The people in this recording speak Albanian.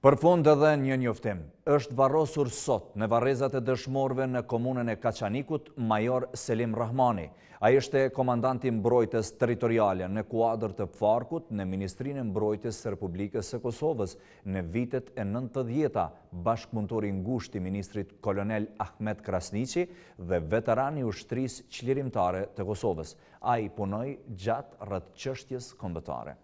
Për fund edhe një njoftim, është varosur sot në varezat e dëshmorve në komunën e Kaçanikut, Major Selim Rahmani. A ishte komandanti mbrojtës teritoriale në kuadrë të pfarkut në Ministrinë e Mbrojtës Republikës e Kosovës në vitet e nëntë djeta, bashkëmunturi ngushti Ministrit Kolonel Ahmet Krasnici dhe veterani ushtris qlirimtare të Kosovës. A i punoj gjatë rëtë qështjes kombëtare.